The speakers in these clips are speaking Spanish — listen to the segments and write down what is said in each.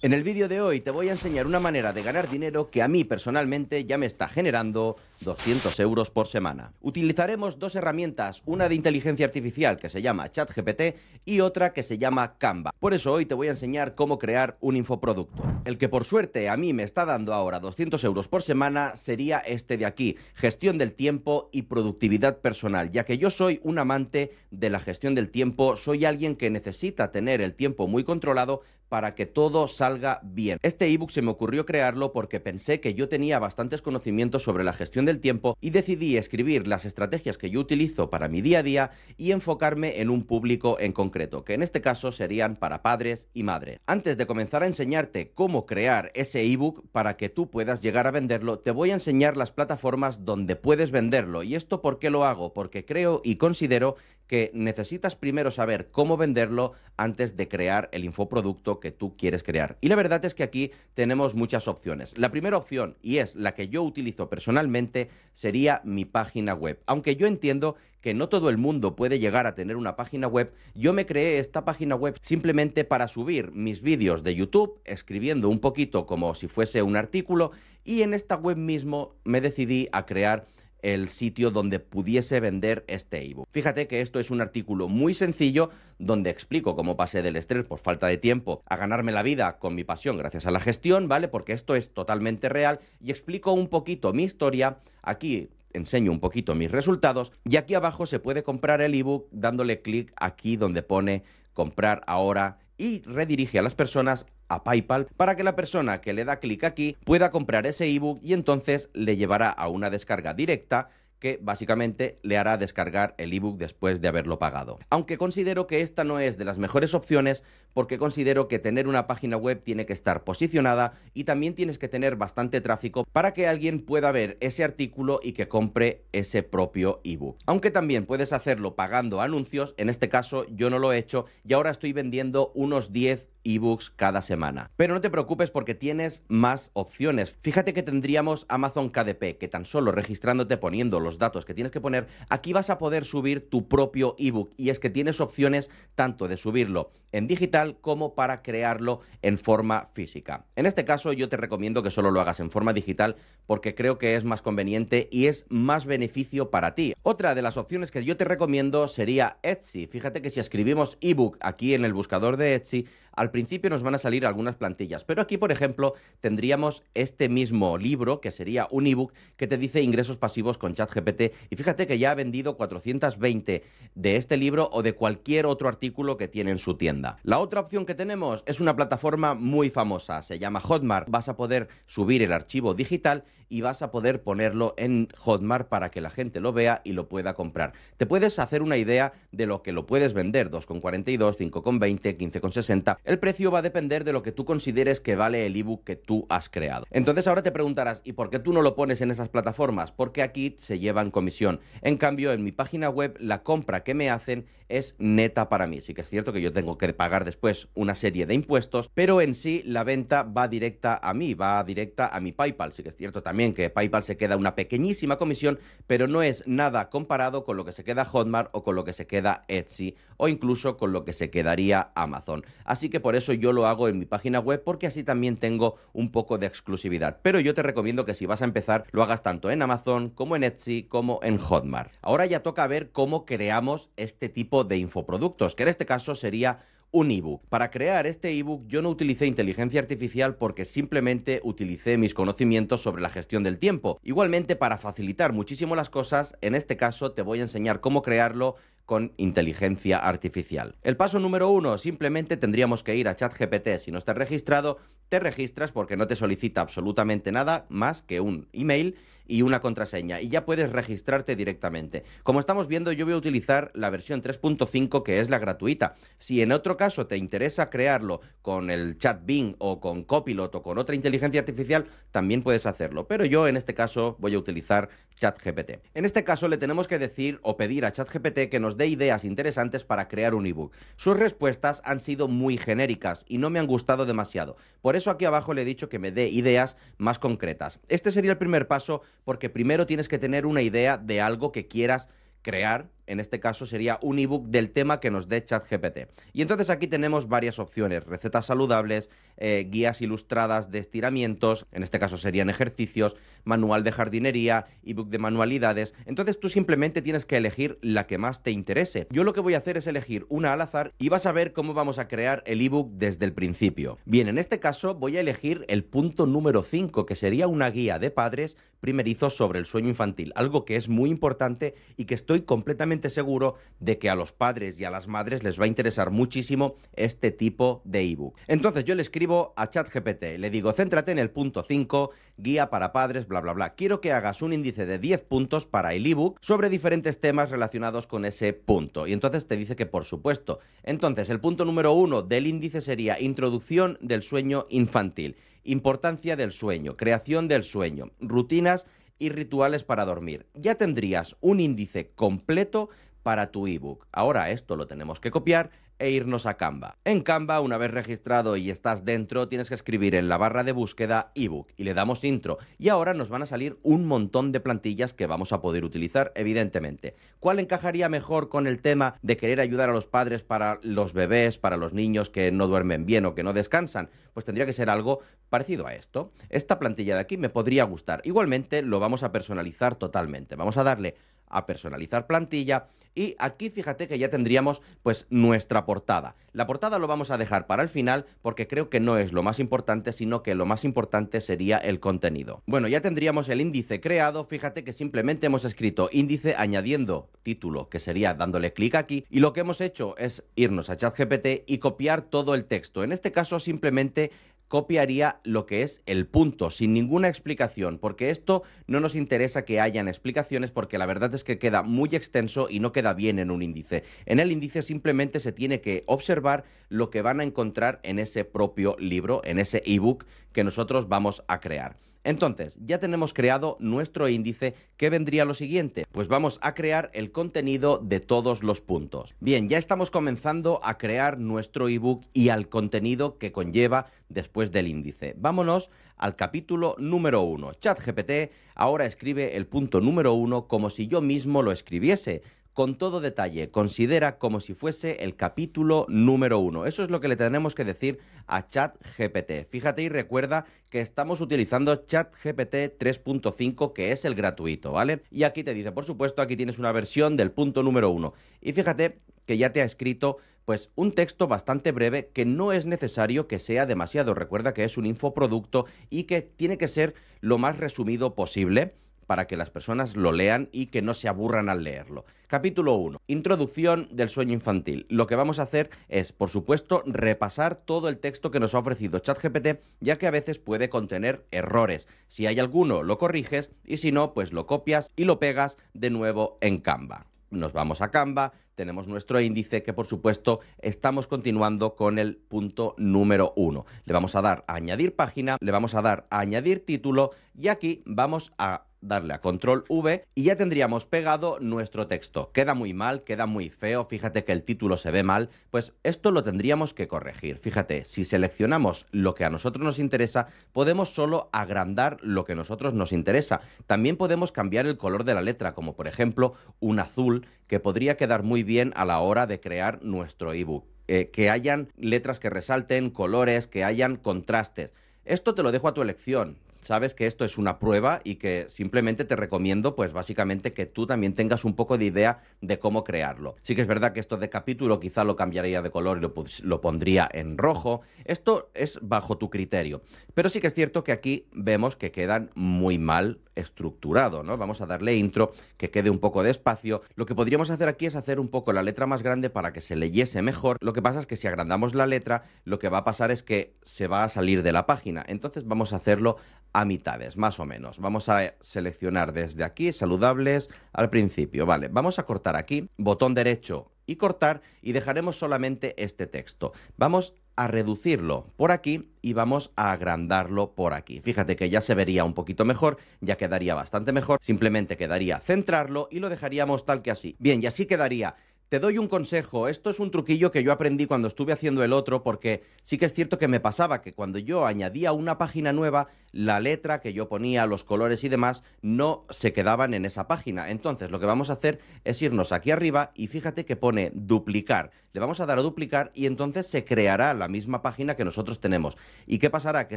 En el vídeo de hoy te voy a enseñar una manera de ganar dinero que a mí personalmente ya me está generando 200 euros por semana. Utilizaremos dos herramientas, una de inteligencia artificial que se llama ChatGPT y otra que se llama Canva. Por eso hoy te voy a enseñar cómo crear un infoproducto. El que por suerte a mí me está dando ahora 200 euros por semana sería este de aquí, gestión del tiempo y productividad personal, ya que yo soy un amante de la gestión del tiempo, soy alguien que necesita tener el tiempo muy controlado para que todo salga bien. Este ebook se me ocurrió crearlo porque pensé que yo tenía bastantes conocimientos sobre la gestión del tiempo y decidí escribir las estrategias que yo utilizo para mi día a día y enfocarme en un público en concreto, que en este caso serían para padres y madres. Antes de comenzar a enseñarte cómo crear ese ebook para que tú puedas llegar a venderlo, te voy a enseñar las plataformas donde puedes venderlo. ¿Y esto por qué lo hago? Porque creo y considero que necesitas primero saber cómo venderlo antes de crear el infoproducto que tú quieres crear. Y la verdad es que aquí tenemos muchas opciones. La primera opción, y es la que yo utilizo personalmente, sería mi página web. Aunque yo entiendo que no todo el mundo puede llegar a tener una página web, yo me creé esta página web simplemente para subir mis vídeos de YouTube, escribiendo un poquito como si fuese un artículo, y en esta web mismo me decidí a crear el sitio donde pudiese vender este ebook. Fíjate que esto es un artículo muy sencillo donde explico cómo pasé del estrés por falta de tiempo a ganarme la vida con mi pasión gracias a la gestión, ¿vale? Porque esto es totalmente real y explico un poquito mi historia aquí enseño un poquito mis resultados y aquí abajo se puede comprar el ebook dándole clic aquí donde pone comprar ahora y redirige a las personas a PayPal para que la persona que le da clic aquí pueda comprar ese ebook y entonces le llevará a una descarga directa que básicamente le hará descargar el ebook después de haberlo pagado. Aunque considero que esta no es de las mejores opciones porque considero que tener una página web tiene que estar posicionada y también tienes que tener bastante tráfico para que alguien pueda ver ese artículo y que compre ese propio ebook. Aunque también puedes hacerlo pagando anuncios, en este caso yo no lo he hecho y ahora estoy vendiendo unos 10 ebooks cada semana. Pero no te preocupes porque tienes más opciones. Fíjate que tendríamos Amazon KDP, que tan solo registrándote poniendo los datos que tienes que poner, aquí vas a poder subir tu propio ebook y es que tienes opciones tanto de subirlo en digital como para crearlo en forma física. En este caso yo te recomiendo que solo lo hagas en forma digital porque creo que es más conveniente y es más beneficio para ti. Otra de las opciones que yo te recomiendo sería Etsy. Fíjate que si escribimos ebook aquí en el buscador de Etsy, al principio nos van a salir algunas plantillas, pero aquí, por ejemplo, tendríamos este mismo libro, que sería un ebook, que te dice ingresos pasivos con ChatGPT. Y fíjate que ya ha vendido 420 de este libro o de cualquier otro artículo que tiene en su tienda. La otra opción que tenemos es una plataforma muy famosa, se llama Hotmart. Vas a poder subir el archivo digital y vas a poder ponerlo en Hotmart para que la gente lo vea y lo pueda comprar. Te puedes hacer una idea de lo que lo puedes vender, 2,42, 5,20, 15,60. El precio va a depender de lo que tú consideres que vale el ebook que tú has creado. Entonces ahora te preguntarás, ¿y por qué tú no lo pones en esas plataformas? Porque aquí se llevan comisión. En cambio, en mi página web, la compra que me hacen es neta para mí. Sí que es cierto que yo tengo que de pagar después una serie de impuestos, pero en sí la venta va directa a mí, va directa a mi PayPal. Sí que es cierto también que PayPal se queda una pequeñísima comisión, pero no es nada comparado con lo que se queda Hotmart o con lo que se queda Etsy o incluso con lo que se quedaría Amazon. Así que por eso yo lo hago en mi página web porque así también tengo un poco de exclusividad. Pero yo te recomiendo que si vas a empezar lo hagas tanto en Amazon como en Etsy como en Hotmart. Ahora ya toca ver cómo creamos este tipo de infoproductos, que en este caso sería un ebook. Para crear este ebook yo no utilicé inteligencia artificial porque simplemente utilicé mis conocimientos sobre la gestión del tiempo. Igualmente, para facilitar muchísimo las cosas, en este caso te voy a enseñar cómo crearlo con inteligencia artificial. El paso número uno, simplemente tendríamos que ir a ChatGPT. Si no estás registrado, te registras porque no te solicita absolutamente nada más que un email y una contraseña y ya puedes registrarte directamente. Como estamos viendo, yo voy a utilizar la versión 3.5 que es la gratuita. Si en otro caso te interesa crearlo con el chat o con Copilot o con otra inteligencia artificial, también puedes hacerlo. Pero yo en este caso voy a utilizar ChatGPT. En este caso le tenemos que decir o pedir a ChatGPT que nos de ideas interesantes para crear un ebook. Sus respuestas han sido muy genéricas y no me han gustado demasiado. Por eso aquí abajo le he dicho que me dé ideas más concretas. Este sería el primer paso porque primero tienes que tener una idea de algo que quieras crear en este caso sería un ebook del tema que nos dé ChatGPT. Y entonces aquí tenemos varias opciones, recetas saludables, eh, guías ilustradas de estiramientos, en este caso serían ejercicios, manual de jardinería, ebook de manualidades. Entonces tú simplemente tienes que elegir la que más te interese. Yo lo que voy a hacer es elegir una al azar y vas a ver cómo vamos a crear el ebook desde el principio. Bien, en este caso voy a elegir el punto número 5, que sería una guía de padres primerizos sobre el sueño infantil, algo que es muy importante y que estoy completamente seguro de que a los padres y a las madres les va a interesar muchísimo este tipo de ebook. Entonces yo le escribo a ChatGPT, le digo, céntrate en el punto 5, guía para padres, bla, bla, bla. Quiero que hagas un índice de 10 puntos para el ebook sobre diferentes temas relacionados con ese punto. Y entonces te dice que por supuesto. Entonces el punto número 1 del índice sería introducción del sueño infantil importancia del sueño, creación del sueño, rutinas y rituales para dormir. Ya tendrías un índice completo para tu ebook. Ahora esto lo tenemos que copiar e irnos a Canva. En Canva, una vez registrado y estás dentro, tienes que escribir en la barra de búsqueda ebook y le damos intro. Y ahora nos van a salir un montón de plantillas que vamos a poder utilizar, evidentemente. ¿Cuál encajaría mejor con el tema de querer ayudar a los padres para los bebés, para los niños que no duermen bien o que no descansan? Pues tendría que ser algo parecido a esto. Esta plantilla de aquí me podría gustar. Igualmente lo vamos a personalizar totalmente. Vamos a darle a personalizar plantilla y aquí fíjate que ya tendríamos pues nuestra portada. La portada lo vamos a dejar para el final porque creo que no es lo más importante, sino que lo más importante sería el contenido. Bueno, ya tendríamos el índice creado, fíjate que simplemente hemos escrito índice añadiendo título, que sería dándole clic aquí, y lo que hemos hecho es irnos a ChatGPT y copiar todo el texto. En este caso simplemente copiaría lo que es el punto, sin ninguna explicación, porque esto no nos interesa que hayan explicaciones, porque la verdad es que queda muy extenso y no queda bien en un índice. En el índice simplemente se tiene que observar lo que van a encontrar en ese propio libro, en ese ebook que nosotros vamos a crear. Entonces, ya tenemos creado nuestro índice, ¿Qué vendría lo siguiente? Pues vamos a crear el contenido de todos los puntos. Bien, ya estamos comenzando a crear nuestro ebook y al contenido que conlleva después del índice. Vámonos al capítulo número 1. ChatGPT ahora escribe el punto número 1 como si yo mismo lo escribiese con todo detalle, considera como si fuese el capítulo número uno. Eso es lo que le tenemos que decir a ChatGPT. Fíjate y recuerda que estamos utilizando ChatGPT 3.5, que es el gratuito, ¿vale? Y aquí te dice, por supuesto, aquí tienes una versión del punto número uno. Y fíjate que ya te ha escrito pues un texto bastante breve que no es necesario que sea demasiado. Recuerda que es un infoproducto y que tiene que ser lo más resumido posible para que las personas lo lean y que no se aburran al leerlo. Capítulo 1. Introducción del sueño infantil. Lo que vamos a hacer es, por supuesto, repasar todo el texto que nos ha ofrecido ChatGPT, ya que a veces puede contener errores. Si hay alguno, lo corriges y si no, pues lo copias y lo pegas de nuevo en Canva. Nos vamos a Canva, tenemos nuestro índice que por supuesto estamos continuando con el punto número 1. Le vamos a dar a añadir página, le vamos a dar a añadir título y aquí vamos a darle a control V y ya tendríamos pegado nuestro texto. Queda muy mal, queda muy feo, fíjate que el título se ve mal, pues esto lo tendríamos que corregir. Fíjate, si seleccionamos lo que a nosotros nos interesa, podemos solo agrandar lo que a nosotros nos interesa. También podemos cambiar el color de la letra, como por ejemplo un azul, que podría quedar muy bien a la hora de crear nuestro ebook. Eh, que hayan letras que resalten, colores, que hayan contrastes. Esto te lo dejo a tu elección sabes que esto es una prueba y que simplemente te recomiendo, pues básicamente que tú también tengas un poco de idea de cómo crearlo. Sí que es verdad que esto de capítulo quizá lo cambiaría de color y lo, lo pondría en rojo. Esto es bajo tu criterio. Pero sí que es cierto que aquí vemos que quedan muy mal estructurado, ¿no? Vamos a darle intro, que quede un poco de espacio. Lo que podríamos hacer aquí es hacer un poco la letra más grande para que se leyese mejor. Lo que pasa es que si agrandamos la letra, lo que va a pasar es que se va a salir de la página. Entonces vamos a hacerlo a mitades, más o menos. Vamos a seleccionar desde aquí, saludables, al principio. Vale, vamos a cortar aquí, botón derecho y cortar, y dejaremos solamente este texto. Vamos a reducirlo por aquí y vamos a agrandarlo por aquí. Fíjate que ya se vería un poquito mejor, ya quedaría bastante mejor, simplemente quedaría centrarlo y lo dejaríamos tal que así. Bien, y así quedaría te doy un consejo, esto es un truquillo que yo aprendí cuando estuve haciendo el otro, porque sí que es cierto que me pasaba que cuando yo añadía una página nueva, la letra que yo ponía, los colores y demás, no se quedaban en esa página. Entonces lo que vamos a hacer es irnos aquí arriba y fíjate que pone duplicar. Le vamos a dar a duplicar y entonces se creará la misma página que nosotros tenemos. ¿Y qué pasará? Que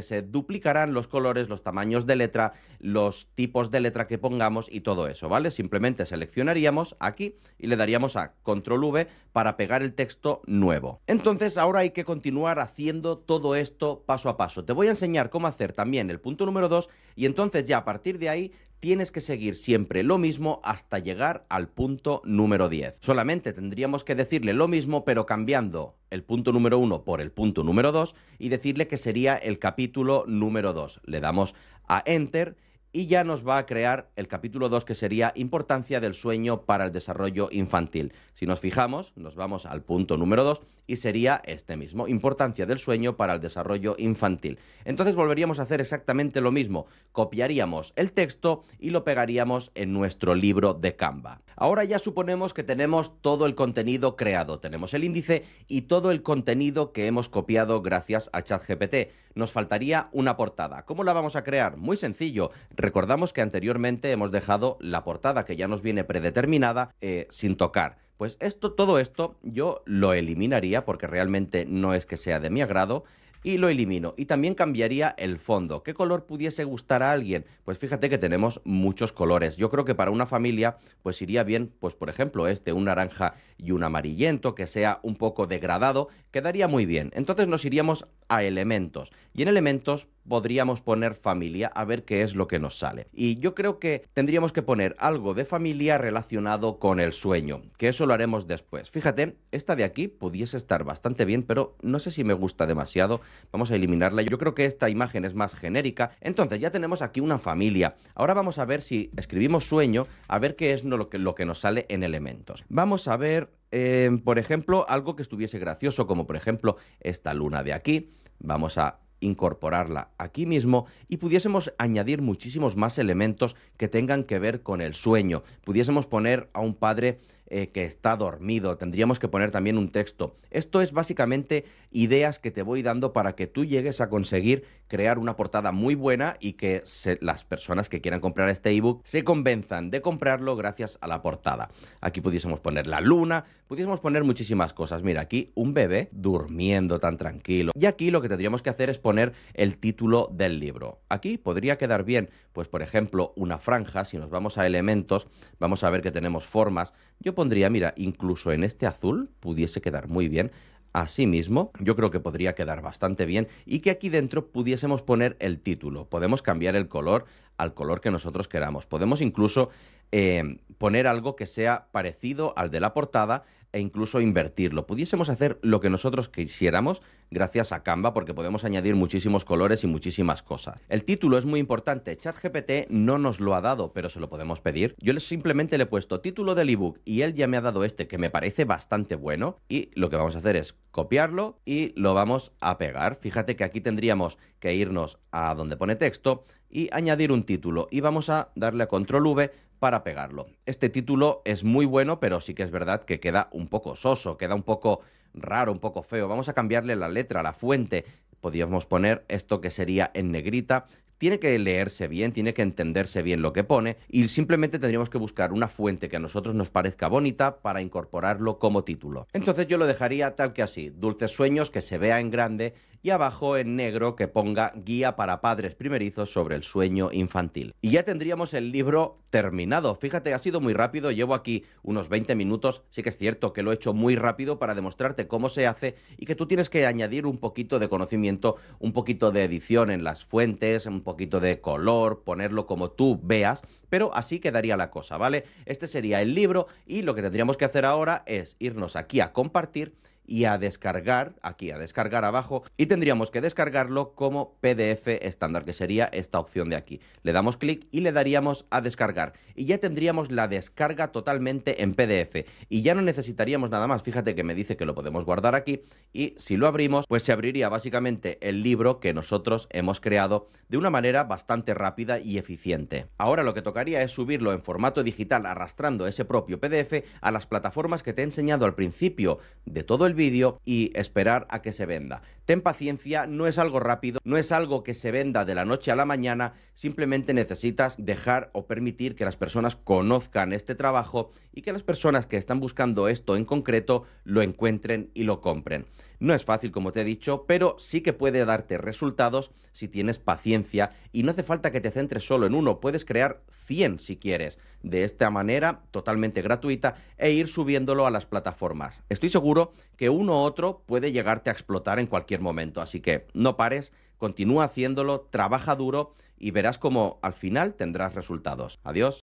se duplicarán los colores, los tamaños de letra, los tipos de letra que pongamos y todo eso, ¿vale? Simplemente seleccionaríamos aquí y le daríamos a control V para pegar el texto nuevo. Entonces ahora hay que continuar haciendo todo esto paso a paso. Te voy a enseñar cómo hacer también el punto número 2 y entonces ya a partir de ahí tienes que seguir siempre lo mismo hasta llegar al punto número 10. Solamente tendríamos que decirle lo mismo pero cambiando el punto número 1 por el punto número 2 y decirle que sería el capítulo número 2. Le damos a Enter y ya nos va a crear el capítulo 2 que sería importancia del sueño para el desarrollo infantil. Si nos fijamos, nos vamos al punto número 2 y sería este mismo, importancia del sueño para el desarrollo infantil. Entonces volveríamos a hacer exactamente lo mismo, copiaríamos el texto y lo pegaríamos en nuestro libro de Canva. Ahora ya suponemos que tenemos todo el contenido creado, tenemos el índice y todo el contenido que hemos copiado gracias a ChatGPT nos faltaría una portada. ¿Cómo la vamos a crear? Muy sencillo. Recordamos que anteriormente hemos dejado la portada que ya nos viene predeterminada eh, sin tocar. Pues esto, todo esto yo lo eliminaría porque realmente no es que sea de mi agrado y lo elimino. Y también cambiaría el fondo. ¿Qué color pudiese gustar a alguien? Pues fíjate que tenemos muchos colores. Yo creo que para una familia pues iría bien, pues por ejemplo, este, un naranja y un amarillento, que sea un poco degradado, quedaría muy bien. Entonces nos iríamos a elementos. Y en elementos podríamos poner familia a ver qué es lo que nos sale. Y yo creo que tendríamos que poner algo de familia relacionado con el sueño, que eso lo haremos después. Fíjate, esta de aquí pudiese estar bastante bien, pero no sé si me gusta demasiado. Vamos a eliminarla. Yo creo que esta imagen es más genérica. Entonces ya tenemos aquí una familia. Ahora vamos a ver si escribimos sueño, a ver qué es lo que, lo que nos sale en elementos. Vamos a ver, eh, por ejemplo, algo que estuviese gracioso, como por ejemplo esta luna de aquí. Vamos a incorporarla aquí mismo y pudiésemos añadir muchísimos más elementos que tengan que ver con el sueño. Pudiésemos poner a un padre eh, que está dormido. Tendríamos que poner también un texto. Esto es básicamente ideas que te voy dando para que tú llegues a conseguir crear una portada muy buena y que las personas que quieran comprar este ebook se convenzan de comprarlo gracias a la portada. Aquí pudiésemos poner la luna, pudiésemos poner muchísimas cosas. Mira, aquí un bebé durmiendo tan tranquilo. Y aquí lo que tendríamos que hacer es poner el título del libro. Aquí podría quedar bien, pues por ejemplo, una franja. Si nos vamos a elementos, vamos a ver que tenemos formas. Yo pondría, mira, incluso en este azul pudiese quedar muy bien. Asimismo, yo creo que podría quedar bastante bien y que aquí dentro pudiésemos poner el título. Podemos cambiar el color al color que nosotros queramos. Podemos incluso eh, poner algo que sea parecido al de la portada, e incluso invertirlo. Pudiésemos hacer lo que nosotros quisiéramos gracias a Canva porque podemos añadir muchísimos colores y muchísimas cosas. El título es muy importante. ChatGPT no nos lo ha dado, pero se lo podemos pedir. Yo simplemente le he puesto título del ebook y él ya me ha dado este que me parece bastante bueno y lo que vamos a hacer es copiarlo y lo vamos a pegar. Fíjate que aquí tendríamos que irnos a donde pone texto y añadir un título y vamos a darle a control V para pegarlo. Este título es muy bueno, pero sí que es verdad que queda un poco soso, queda un poco raro, un poco feo. Vamos a cambiarle la letra, la fuente. Podríamos poner esto que sería en negrita. Tiene que leerse bien, tiene que entenderse bien lo que pone y simplemente tendríamos que buscar una fuente que a nosotros nos parezca bonita para incorporarlo como título. Entonces yo lo dejaría tal que así, Dulces Sueños, que se vea en grande y abajo en negro que ponga Guía para padres primerizos sobre el sueño infantil. Y ya tendríamos el libro terminado. Fíjate, ha sido muy rápido, llevo aquí unos 20 minutos, sí que es cierto que lo he hecho muy rápido para demostrarte cómo se hace y que tú tienes que añadir un poquito de conocimiento, un poquito de edición en las fuentes, un poquito de color, ponerlo como tú veas, pero así quedaría la cosa, ¿vale? Este sería el libro y lo que tendríamos que hacer ahora es irnos aquí a compartir y a descargar, aquí a descargar abajo, y tendríamos que descargarlo como PDF estándar, que sería esta opción de aquí. Le damos clic y le daríamos a descargar y ya tendríamos la descarga totalmente en PDF y ya no necesitaríamos nada más. Fíjate que me dice que lo podemos guardar aquí y si lo abrimos, pues se abriría básicamente el libro que nosotros hemos creado de una manera bastante rápida y eficiente. Ahora lo que tocaría es subirlo en formato digital arrastrando ese propio PDF a las plataformas que te he enseñado al principio de todo el vídeo y esperar a que se venda. Ten paciencia, no es algo rápido, no es algo que se venda de la noche a la mañana, simplemente necesitas dejar o permitir que las personas conozcan este trabajo y que las personas que están buscando esto en concreto lo encuentren y lo compren. No es fácil, como te he dicho, pero sí que puede darte resultados si tienes paciencia y no hace falta que te centres solo en uno, puedes crear 100 si quieres, de esta manera totalmente gratuita e ir subiéndolo a las plataformas. Estoy seguro que uno u otro puede llegarte a explotar en cualquier momento, así que no pares, continúa haciéndolo, trabaja duro y verás cómo al final tendrás resultados. Adiós.